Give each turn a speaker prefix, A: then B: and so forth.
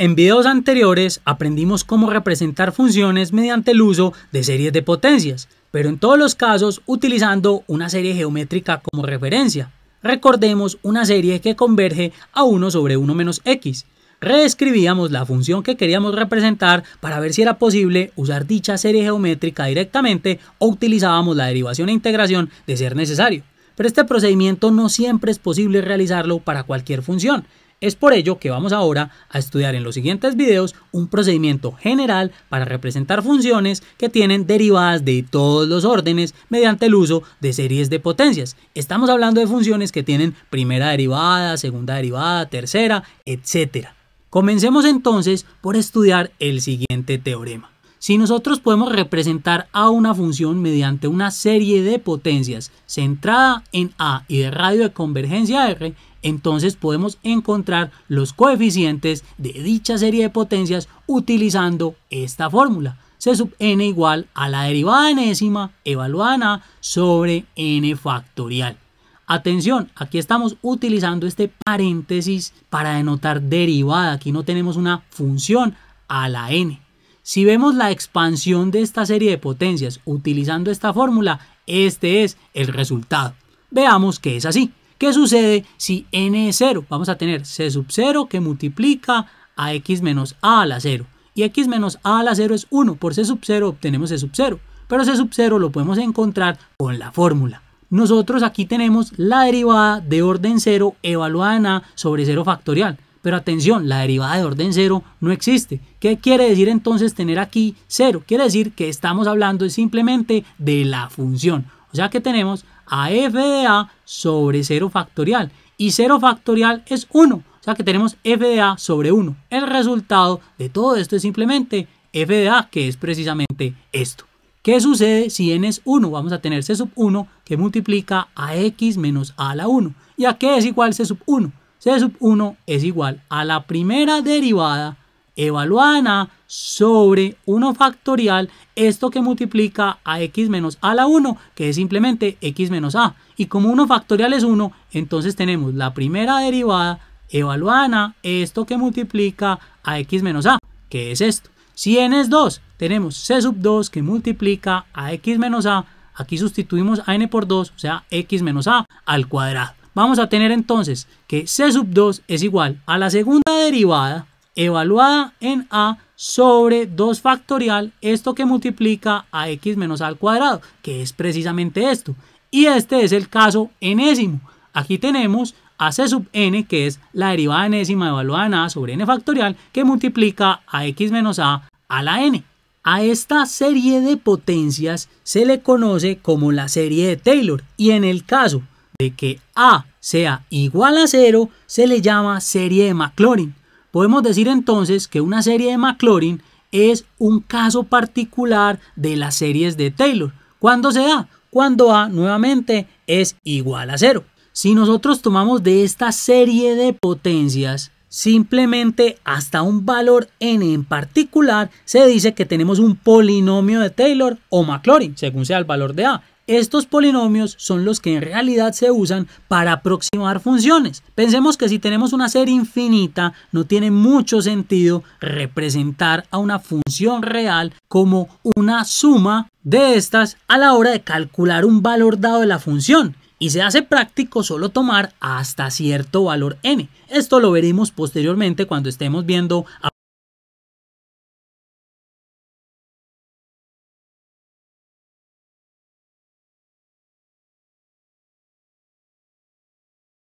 A: En videos anteriores aprendimos cómo representar funciones mediante el uso de series de potencias, pero en todos los casos utilizando una serie geométrica como referencia. Recordemos una serie que converge a 1 sobre 1 menos x. Reescribíamos la función que queríamos representar para ver si era posible usar dicha serie geométrica directamente o utilizábamos la derivación e integración de ser necesario. Pero este procedimiento no siempre es posible realizarlo para cualquier función, es por ello que vamos ahora a estudiar en los siguientes videos un procedimiento general para representar funciones que tienen derivadas de todos los órdenes mediante el uso de series de potencias. Estamos hablando de funciones que tienen primera derivada, segunda derivada, tercera, etc. Comencemos entonces por estudiar el siguiente teorema. Si nosotros podemos representar a una función mediante una serie de potencias centrada en A y de radio de convergencia R, entonces podemos encontrar los coeficientes de dicha serie de potencias utilizando esta fórmula. C sub n igual a la derivada enésima evaluada en A sobre n factorial. Atención, aquí estamos utilizando este paréntesis para denotar derivada. Aquí no tenemos una función a la n. Si vemos la expansión de esta serie de potencias utilizando esta fórmula, este es el resultado. Veamos que es así. ¿Qué sucede si n es 0? Vamos a tener c sub 0 que multiplica a x menos a a la 0. Y x menos a a la 0 es 1. Por c sub 0 obtenemos c sub 0. Pero c sub 0 lo podemos encontrar con la fórmula. Nosotros aquí tenemos la derivada de orden 0 evaluada en a sobre 0 factorial. Pero atención, la derivada de orden cero no existe. ¿Qué quiere decir entonces tener aquí cero? Quiere decir que estamos hablando simplemente de la función. O sea que tenemos a f de a sobre 0 factorial. Y 0 factorial es 1. O sea que tenemos f de a sobre 1. El resultado de todo esto es simplemente f de a, que es precisamente esto. ¿Qué sucede si n es 1? Vamos a tener c sub 1 que multiplica a x menos a la 1. ¿Y a qué es igual c sub 1? c sub 1 es igual a la primera derivada evaluada en a sobre 1 factorial, esto que multiplica a x menos a la 1, que es simplemente x menos a. Y como 1 factorial es 1, entonces tenemos la primera derivada evaluada en a, esto que multiplica a x menos a, que es esto. Si n es 2, tenemos c sub 2 que multiplica a x menos a, aquí sustituimos a n por 2, o sea, x menos a al cuadrado. Vamos a tener entonces que C sub 2 es igual a la segunda derivada evaluada en A sobre 2 factorial, esto que multiplica a x menos a al cuadrado, que es precisamente esto. Y este es el caso enésimo. Aquí tenemos a c sub n, que es la derivada enésima evaluada en a sobre n factorial, que multiplica a x menos a a la n. A esta serie de potencias se le conoce como la serie de Taylor, y en el caso de que A sea igual a cero se le llama serie de Maclaurin. Podemos decir entonces que una serie de Maclaurin es un caso particular de las series de Taylor. ¿Cuándo se da? Cuando A nuevamente es igual a cero. Si nosotros tomamos de esta serie de potencias simplemente hasta un valor n en particular, se dice que tenemos un polinomio de Taylor o Maclaurin, según sea el valor de A. Estos polinomios son los que en realidad se usan para aproximar funciones. Pensemos que si tenemos una serie infinita, no tiene mucho sentido representar a una función real como una suma de estas a la hora de calcular un valor dado de la función. Y se hace práctico solo tomar hasta cierto valor n. Esto lo veremos posteriormente cuando estemos viendo